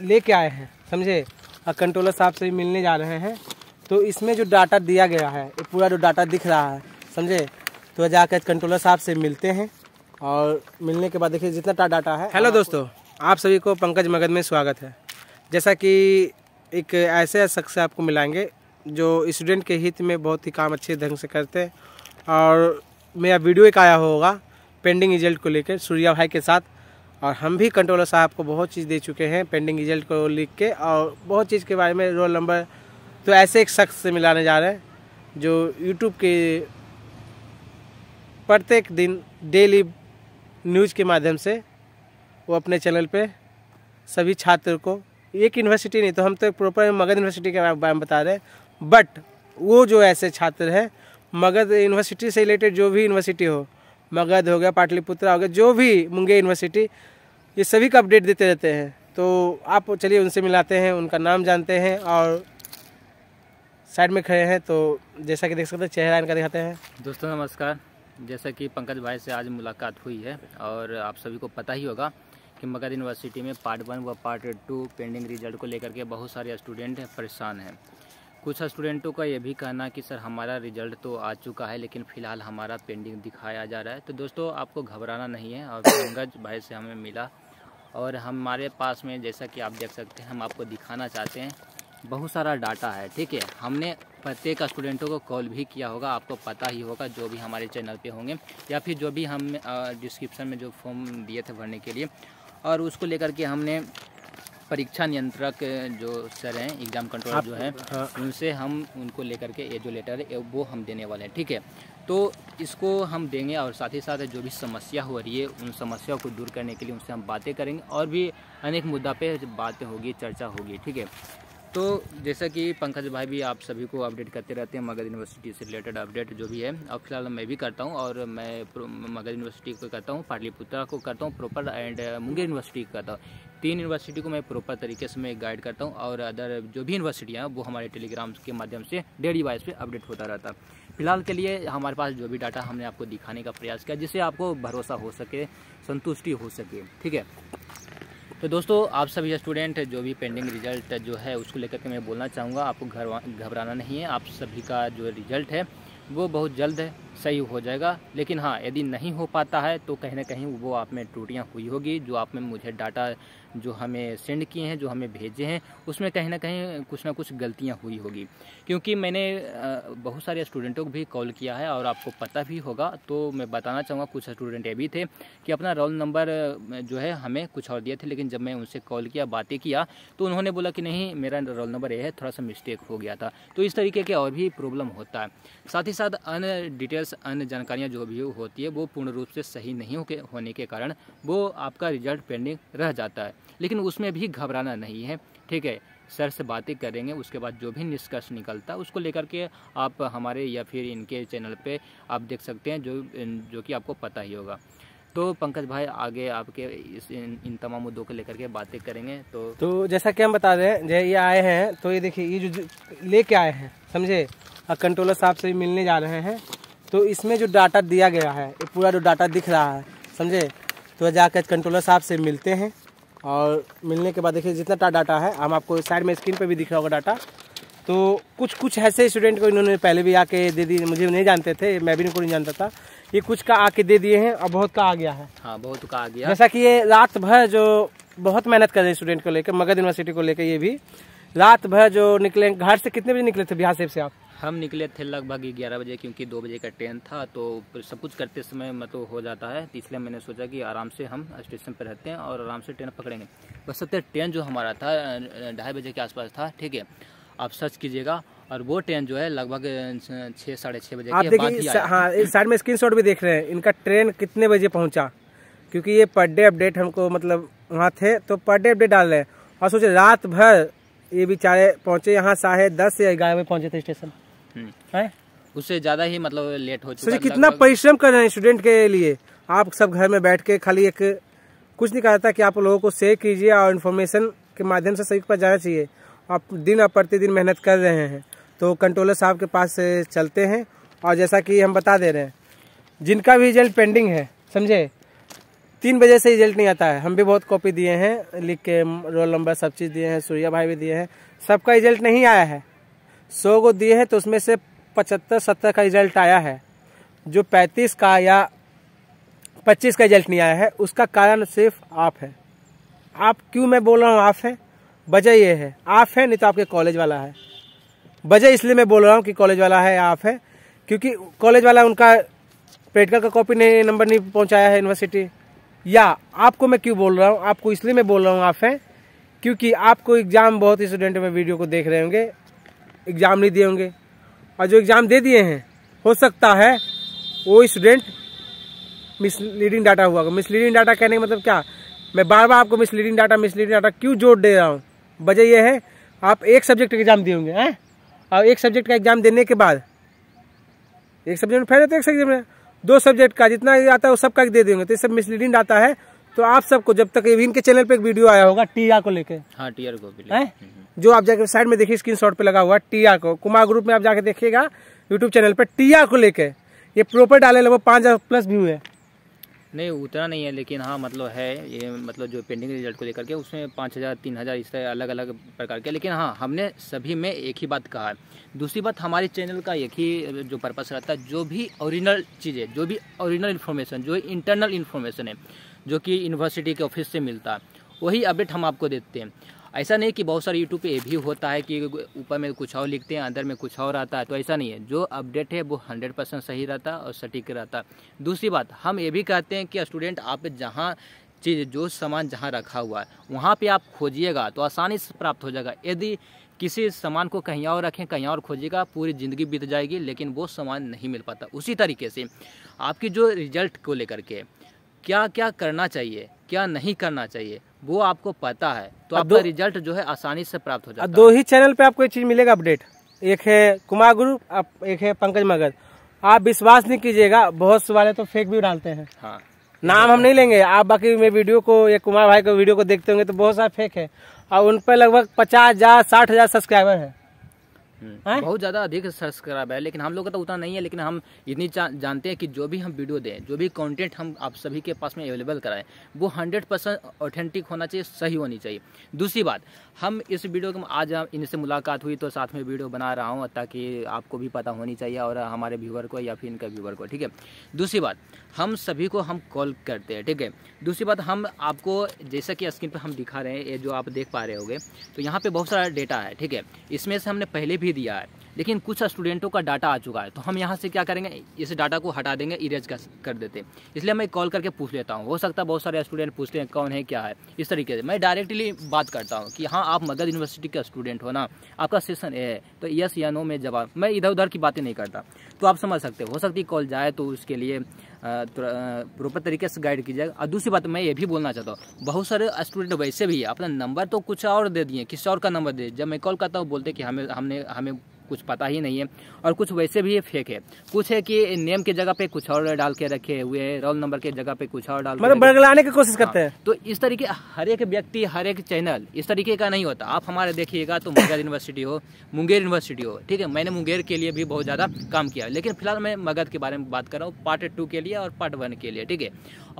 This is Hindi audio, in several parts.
लेके आए हैं समझे और कंट्रोलर साहब से मिलने जा रहे हैं तो इसमें जो डाटा दिया गया है ये पूरा जो डाटा दिख रहा है समझे तो जाकर कंट्रोलर साहब से मिलते हैं और मिलने के बाद देखिए जितना डाटा है हेलो दोस्तों आप सभी को पंकज मगध में स्वागत है जैसा कि एक ऐसे शख्स से आपको मिलाएंगे जो स्टूडेंट के हित में बहुत ही काम अच्छे ढंग से करते हैं और मेरा वीडियो एक आया होगा पेंडिंग रिजल्ट को लेकर सूर्या भाई के साथ और हम भी कंट्रोलर साहब को बहुत चीज़ दे चुके हैं पेंडिंग रिजल्ट को लिख के और बहुत चीज़ के बारे में रोल नंबर तो ऐसे एक शख्स से मिलाने जा रहे हैं जो यूट्यूब के प्रत्येक दिन डेली न्यूज के माध्यम से वो अपने चैनल पे सभी छात्र को एक यूनिवर्सिटी नहीं तो हम तो प्रॉपर मगध यूनिवर्सिटी के बारे में बता रहे हैं बट वो जो ऐसे छात्र हैं मगध यूनिवर्सिटी से रिलेटेड जो भी यूनिवर्सिटी हो मगध हो गया पाटलिपुत्रा हो गया जो भी मुंगेर यूनिवर्सिटी ये सभी का अपडेट देते रहते हैं तो आप चलिए उनसे मिलाते हैं उनका नाम जानते हैं और साइड में खड़े हैं तो जैसा कि देख सकते हैं चेहरा इनका दिखाते हैं दोस्तों नमस्कार जैसा कि पंकज भाई से आज मुलाकात हुई है और आप सभी को पता ही होगा कि मगध यूनिवर्सिटी में पार्ट वन व पार्ट टू पेंडिंग रिजल्ट को लेकर के बहुत सारे स्टूडेंट परेशान हैं कुछ स्टूडेंटों का ये भी कहना कि सर हमारा रिजल्ट तो आ चुका है लेकिन फ़िलहाल हमारा पेंडिंग दिखाया जा रहा है तो दोस्तों आपको घबराना नहीं है और पंकज भाई से हमें मिला और हमारे पास में जैसा कि आप देख सकते हैं हम आपको दिखाना चाहते हैं बहुत सारा डाटा है ठीक है हमने प्रत्येक स्टूडेंटों को कॉल भी किया होगा आपको पता ही होगा जो भी हमारे चैनल पे होंगे या फिर जो भी हम डिस्क्रिप्शन में जो फॉर्म दिए थे भरने के लिए और उसको लेकर के हमने परीक्षा नियंत्रक जो सर हैं एग्जाम कंट्रोलर जो हैं हाँ। उनसे हम उनको लेकर के ये जो लेटर है वो हम देने वाले हैं ठीक है तो इसको हम देंगे और साथ ही साथ जो भी समस्या हो रही है उन समस्याओं को दूर करने के लिए उनसे हम बातें करेंगे और भी अनेक मुद्दा पे बातें होगी चर्चा होगी ठीक है तो जैसा कि पंकज भाई भी आप सभी को अपडेट करते रहते हैं मगध यूनिवर्सिटी से रिलेटेड अपडेट जो भी है और फिलहाल मैं भी करता हूँ और मैं मगध यूनिवर्सिटी को करता हूँ पाटलिपुत्रा को करता हूँ प्रॉपर एंड मुंगेर यूनिवर्सिटी को करता हूँ तीन यूनिवर्सिटी को मैं प्रॉपर तरीके से मैं गाइड करता हूँ और अदर जो भी यूनिवर्सिटियाँ हैं वो हमारे टेलीग्राम के माध्यम से डेली वाइज पर अपडेट होता रहता है फिलहाल के लिए हमारे पास जो भी डाटा हमने आपको दिखाने का प्रयास किया जिससे आपको भरोसा हो सके संतुष्टि हो सके ठीक है तो दोस्तों आप सभी स्टूडेंट जो भी पेंडिंग रिजल्ट जो है उसको लेकर के मैं बोलना चाहूँगा आपको घर घबराना नहीं है आप सभी का जो रिजल्ट है वो बहुत जल्द है सही हो जाएगा लेकिन हाँ यदि नहीं हो पाता है तो कहीं ना कहीं वो आप में त्रुटियाँ हुई होगी जो आप में मुझे डाटा जो हमें सेंड किए हैं जो हमें भेजे हैं उसमें कहीं ना कहीं कुछ ना कुछ गलतियाँ हुई होगी क्योंकि मैंने बहुत सारे स्टूडेंटों को भी कॉल किया है और आपको पता भी होगा तो मैं बताना चाहूँगा कुछ स्टूडेंट ये भी थे कि अपना रोल नंबर जो है हमें कुछ और दिए थे लेकिन जब मैं उनसे कॉल किया बातें किया तो उन्होंने बोला कि नहीं मेरा रोल नंबर ये है थोड़ा सा मिस्टेक हो गया था तो इस तरीके के और भी प्रॉब्लम होता है साथ ही साथ अन्य डिटेल्स अन्य जानकारियाँ जो भी होती है वो पूर्ण रूप से सही नहीं होने के कारण वो आपका रिजल्ट पेंडिंग रह जाता है लेकिन उसमें भी घबराना नहीं है ठीक है सर से बातें करेंगे उसके बाद जो भी निष्कर्ष निकलता है उसको लेकर के आप हमारे या फिर इनके चैनल पे आप देख सकते हैं जो जो कि आपको पता ही होगा तो पंकज भाई आगे आपके इस इन, इन तमाम मुद्दों को लेकर के बातें करेंगे तो तो जैसा कि हम बता दें जय ये आए हैं तो ये देखिए ये जो लेके आए हैं समझे और कंट्रोलर साहब से मिलने जा रहे हैं तो इसमें जो डाटा दिया गया है पूरा जो डाटा दिख रहा है समझे तो जाकर कंट्रोलर साहब से मिलते हैं और मिलने के बाद देखिए जितना डाटा है हम आपको साइड में स्क्रीन पर भी दिख रहा होगा डाटा तो कुछ कुछ ऐसे स्टूडेंट को इन्होंने पहले भी आके दे दिए मुझे नहीं जानते थे मैं भी इनको नहीं जानता था ये कुछ का आके दे दिए हैं और बहुत का आ गया है हाँ बहुत का आ गया जैसा कि ये रात भर जो बहुत मेहनत कर रहे स्टूडेंट को लेकर मगध यूनिवर्सिटी को लेकर ये भी रात भर जो निकले घर से कितने बजे निकले थे बिहार सेब से आप हम निकले थे लगभग ग्यारह बजे क्योंकि दो बजे का ट्रेन था तो सब कुछ करते समय मतलब हो जाता है तो इसलिए मैंने सोचा कि आराम से हम स्टेशन पर रहते हैं और आराम से ट्रेन पकड़ेंगे बस सत्य ट्रेन जो हमारा था ढाई बजे के आसपास था ठीक है आप सर्च कीजिएगा और वो ट्रेन जो है लगभग छः साढ़े छः बजे आप देखिए हाँ इस साइड में स्क्रीन भी देख रहे हैं इनका ट्रेन कितने बजे पहुँचा क्योंकि ये पर डे अपडेट हमको मतलब वहाँ थे तो पर डे अपडेट डाल रहे हैं और सोचे रात भर ये बेचारे पहुँचे यहाँ साढ़े दस या ग्यारह बजे पहुँचे थे स्टेशन उससे ज्यादा ही मतलब लेट हो चुका कितना परिश्रम कर रहे हैं स्टूडेंट के लिए आप सब घर में बैठ के खाली एक कुछ नहीं कहा था कि आप लोगों को शेयर कीजिए और इन्फॉर्मेशन के माध्यम से सही पर जाना चाहिए आप दिन और प्रतिदिन मेहनत कर रहे हैं तो कंट्रोलर साहब के पास चलते हैं और जैसा कि हम बता दे रहे हैं जिनका भी रिजल्ट पेंडिंग है समझे तीन बजे से रिजल्ट नहीं आता है हम भी बहुत कॉपी दिए हैं लिख के रोल नंबर सब चीज़ दिए हैं सूर्या भाई भी दिए हैं सबका रिजल्ट नहीं आया है सौ को दिए हैं तो उसमें से पचहत्तर सत्तर का रिजल्ट आया है जो पैंतीस का या पच्चीस का रिजल्ट नहीं आया है उसका कारण सिर्फ आप है आप क्यों मैं बोल रहा हूँ आप है वजह ये है आप है नहीं तो आपके कॉलेज वाला है वजह इसलिए मैं बोल रहा हूँ कि कॉलेज वाला है आप है क्योंकि कॉलेज वाला उनका प्रैक्टिकल का कॉपी नहीं नंबर नहीं पहुँचाया है यूनिवर्सिटी या आपको मैं क्यों बोल रहा हूँ आपको इसलिए मैं बोल रहा हूँ आप हैं क्योंकि आपको एग्ज़ाम बहुत ही स्टूडेंट में वीडियो को देख रहे होंगे एग्ज़ाम नहीं दिए होंगे और जो एग्ज़ाम दे दिए हैं हो सकता है वो स्टूडेंट मिसलीडिंग डाटा हुआ होगा मिसलीडिंग डाटा कहने का मतलब क्या मैं बार बार आपको मिसलीडिंग डाटा मिसलीडिंग डाटा क्यों जोड़ दे रहा हूँ वजह यह है आप एक सब्जेक्ट का एग्ज़ाम दिए होंगे हैं और एक सब्जेक्ट का एग्ज़ाम देने के बाद एक सब्जेक्ट में फेल होते एक सब्जेक्ट में दो सब्जेक्ट का जितना आता है वो सबका दे देंगे तो ये सब मिसलीडिंग डाटा है तो आप सबको जब तक इनके चैनल पे एक वीडियो आया होगा टीआर को लेकर हाँ टीआर को हम्म, हम्म। जो आप जाकर साइड में देखिए स्क्रीन पे लगा हुआ टीआर को कुमार ग्रुप में आप जाके देखिएगा यूट्यूब चैनल पे टीआर को लेके ये प्रॉपर डाले लगभग पांच हजार प्लस व्यू है नहीं उतना नहीं है लेकिन हाँ मतलब है ये मतलब जो पेंडिंग रिजल्ट को लेकर के उसमें पाँच हज़ार तीन हज़ार इस तरह अलग अलग प्रकार के लेकिन हाँ हमने सभी में एक ही बात कहा है दूसरी बात हमारे चैनल का एक ही जो पर्पस रहता है जो भी ओरिजिनल चीजें जो भी ओरिजिनल इन्फॉर्मेशन जो इंटरनल इन्फॉर्मेशन है जो कि यूनिवर्सिटी के ऑफिस से मिलता है वही अपडेट हम आपको देते हैं ऐसा नहीं कि बहुत सारे यूट्यूब पे ये भी होता है कि ऊपर में कुछ और लिखते हैं अंदर में कुछ और आता है तो ऐसा नहीं है जो अपडेट है वो हंड्रेड परसेंट सही रहता और सटीक रहता दूसरी बात हम ये भी कहते हैं कि स्टूडेंट आप जहाँ चीज़ जो सामान जहाँ रखा हुआ है वहाँ पे आप खोजिएगा तो आसानी से प्राप्त हो जाएगा यदि किसी सामान को कहीं और रखें कहीं और खोजिएगा पूरी ज़िंदगी बीत जाएगी लेकिन वो सामान नहीं मिल पाता उसी तरीके से आपकी जो रिजल्ट को लेकर के क्या क्या करना चाहिए क्या नहीं करना चाहिए वो आपको पता है तो आपका रिजल्ट जो है आसानी से प्राप्त हो जाता है दो ही चैनल पे आपको ये चीज़ मिलेगा अपडेट एक है कुमार गुरु एक है पंकज मगध आप विश्वास नहीं कीजिएगा बहुत से वाले तो फेक भी डालते हैं हाँ नाम हम नहीं लेंगे आप बाकी मेरे वीडियो को या कुमार भाई को वीडियो को देखते होंगे तो बहुत सारा फेक है और उनपे लगभग पचास हज़ार साठ हज़ार सब्सक्राइबर है है? बहुत ज़्यादा अधिक सब्सक्राइब है लेकिन हम लोग का तो उतना नहीं है लेकिन हम इतनी जानते हैं कि जो भी हम वीडियो दें जो भी कंटेंट हम आप सभी के पास में अवेलेबल कराएं वो हंड्रेड परसेंट ऑथेंटिक होना चाहिए सही होनी चाहिए दूसरी बात हम इस वीडियो को आज इनसे मुलाकात हुई तो साथ में वीडियो बना रहा हूँ ताकि आपको भी पता होनी चाहिए और हमारे व्यूवर को या फिर इनके व्यूवर को ठीक है दूसरी बात हम सभी को हम कॉल करते हैं ठीक है दूसरी बात हम आपको जैसा कि स्क्रीन पर हम दिखा रहे हैं ये जो आप देख पा रहे हो तो यहाँ पे बहुत सारा डेटा है ठीक है इसमें से हमने पहले भी भी दिया है लेकिन कुछ स्टूडेंटों का डाटा आ चुका है तो हम यहाँ से क्या करेंगे इस डाटा को हटा देंगे इरेज कर देते इसलिए मैं कॉल करके पूछ लेता हूँ हो सकता है बहुत सारे स्टूडेंट पूछते हैं कौन है क्या है इस तरीके से मैं डायरेक्टली बात करता हूँ कि हाँ आप मगध यूनिवर्सिटी का स्टूडेंट हो ना आपका सेशन ए है तो यस या नो में जवाब मैं इधर उधर की बातें नहीं करता तो आप समझ सकते हो सकती कॉल जाए तो उसके लिए प्रॉपर तरीके से गाइड कीजिएगा और दूसरी बात मैं ये भी बोलना चाहता हूँ बहुत सारे स्टूडेंट वैसे भी अपना नंबर तो कुछ और दे दिए किसी और का नंबर दे जब मैं कॉल करता हूँ बोलते कि हमें हमने हमें कुछ पता ही नहीं है और कुछ वैसे भी फेक है कुछ है कि नेम के जगह पे कुछ और डाल के रखे हुए हैं रोल नंबर के जगह पे कुछ और डाल मतलब बरगलाने की कोशिश करते हैं हाँ, तो इस तरीके हर एक व्यक्ति हर एक चैनल इस तरीके का नहीं होता आप हमारे देखिएगा तो मगध यूनिवर्सिटी हो मुंगेर यूनिवर्सिटी हो ठीक है मैंने मुंगेर के लिए भी बहुत ज़्यादा काम किया लेकिन फिलहाल मैं मगध के बारे में बात कर रहा हूँ पार्ट टू के लिए और पार्ट वन के लिए ठीक है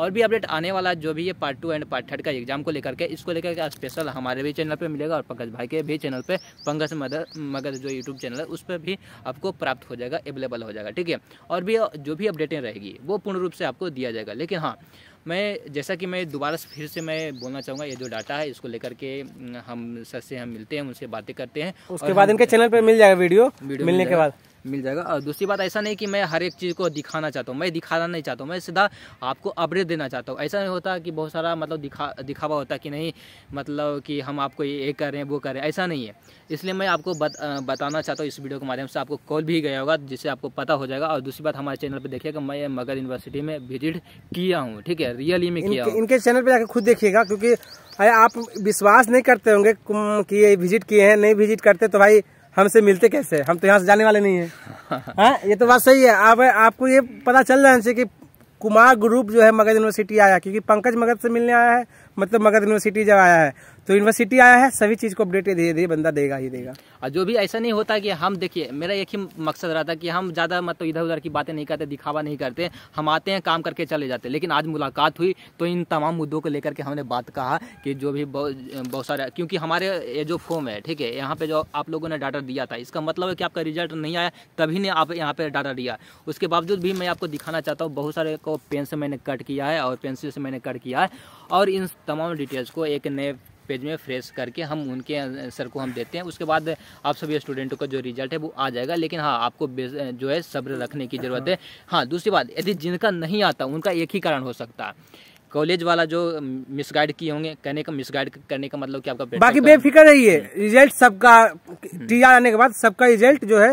और भी अपडेट आने वाला जो भी है part two and part third का एग्जाम को लेकर के इसको लेकर के स्पेशल हमारे भी चैनल पर मिलेगा और पंकज भाई के भी चैनल पर पंकज मगध जो यूट्यूब चैनल चल है उस पर भी आपको प्राप्त हो जाएगा अवेलेबल हो जाएगा ठीक है और भी जो भी अपडेटें रहेगी वो पूर्ण रूप से आपको दिया जाएगा लेकिन हाँ मैं जैसा कि मैं दोबारा फिर से मैं बोलना चाहूँगा ये जो डाटा है इसको लेकर के हम सर से हम मिलते हैं उनसे बातें करते हैं उसके बाद इनके चैनल पर मिल जाएगा वीडियो मिलने के बाद मिल जाएगा और दूसरी बात ऐसा नहीं कि मैं हर एक चीज़ को दिखाना चाहता हूँ मैं दिखाना नहीं चाहता हूँ मैं सीधा आपको अपडेट देना चाहता हूँ ऐसा नहीं होता कि बहुत सारा मतलब दिखा दिखावा होता कि नहीं मतलब कि हम आपको ये कर रहे हैं वो कर रहे हैं ऐसा नहीं है इसलिए मैं आपको बत, बताना चाहता हूँ इस वीडियो के माध्यम से आपको कॉल भी गया होगा जिससे आपको पता हो जाएगा और दूसरी बात हमारे चैनल पर देखिएगा मैं मगर यूनिवर्सिटी में विजिट किया हूँ ठीक है रियली में किया इनके चैनल पर जाकर खुद देखिएगा क्योंकि आप विश्वास नहीं करते होंगे कि ये विजिट किए हैं नहीं विजिट करते तो भाई हमसे मिलते कैसे हम तो यहाँ से जाने वाले नहीं है हाँ ये तो बात सही है आप आपको ये पता चल रहा है कि कुमार ग्रुप जो है मगध यूनिवर्सिटी आया क्योंकि पंकज मगध से मिलने आया है मतलब मगध यूनिवर्सिटी जब आया है तो यूनिवर्सिटी आया है सभी चीज़ को अपडेट धीरे धीरे बंदा देगा ही देगा और जो भी ऐसा नहीं होता कि हम देखिए मेरा एक ही मकसद रहा था कि हम ज़्यादा मतलब इधर उधर की बातें नहीं करते दिखावा नहीं करते हम आते हैं काम करके चले जाते लेकिन आज मुलाकात हुई तो इन तमाम मुद्दों को लेकर के हमने बात कहा कि जो भी बहुत सारे क्योंकि हमारे ये जो फॉर्म है ठीक है यहाँ पे जो आप लोगों ने डाटा दिया था इसका मतलब है कि आपका रिजल्ट नहीं आया तभी ने आप यहाँ पे डाटा दिया उसके बावजूद भी मैं आपको दिखाना चाहता हूँ बहुत सारे को पेन से मैंने कट किया है और पेंसिल से मैंने कट किया है और इन तमाम डिटेल्स को एक नए पेज में फ्रेश करके हम उनके आंसर को हम देते हैं उसके बाद आप सभी स्टूडेंटों का जो रिजल्ट है वो आ जाएगा लेकिन हाँ आपको जो है सब्र रखने की ज़रूरत है हाँ दूसरी बात यदि जिनका नहीं आता उनका एक ही कारण हो सकता है कॉलेज वाला जो मिसगाइड किए होंगे कहने का मिसगाइड करने का मतलब कि आपका बाकी तो- बेफिक्र रहिए रिजल्ट सबका टीआर हम्म। आने के बाद सबका रिजल्ट जो है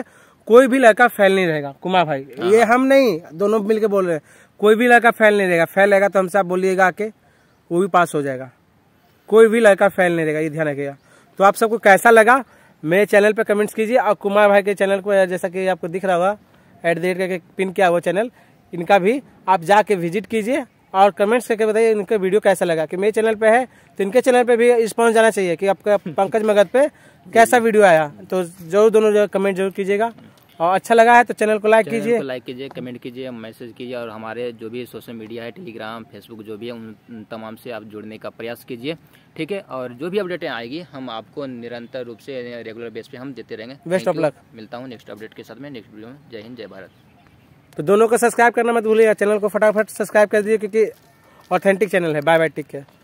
कोई भी लड़का फैल नहीं रहेगा कुमार भाई ये हाँ। हम नहीं दोनों मिलके बोल रहे हैं कोई भी लड़का फैल नहीं रहेगा फेल रहेगा तो हमसे आप बोलिएगा के वो भी पास हो जाएगा कोई भी लड़का फेल नहीं रहेगा ये ध्यान रखेगा तो आप सबको कैसा लगा मेरे चैनल पर कमेंट्स कीजिए और कुमार भाई के चैनल को जैसा कि आपको दिख रहा होगा एट द रेट करके पिन किया हुआ चैनल इनका भी आप जाके विजिट कीजिए और कमेंट्स करके बताइए इनका वीडियो कैसा लगा कि मेरे चैनल पे है तो इनके चैनल पे भी रिस्पॉन्स जाना चाहिए कि आपका पंकज मगध पे कैसा वीडियो आया तो जरूर दोनों कमेंट जरूर कीजिएगा और अच्छा लगा है तो चैनल को लाइक कीजिए लाइक कीजिए कमेंट कीजिए मैसेज कीजिए और हमारे जो भी सोशल मीडिया है टेलीग्राम फेसबुक जो भी है उन तमाम से आप जुड़ने का प्रयास कीजिए ठीक है और जो भी अपडेटें आएगी हम आपको निरंतर रूप से रेगुलर बेस पे हम देते रहेंगे बेस्ट ऑफ लक मिलता हूँ नेक्स्ट अपडेट के साथ में नेक्स्ट वीडियो में जय हिंद जय भारत तो दोनों को सब्सक्राइब करना मत भूलिएगा चैनल को फटाफट सब्सक्राइब कर दीजिए क्योंकि ऑथेंटिक चैनल है बाय बाय टेक केयर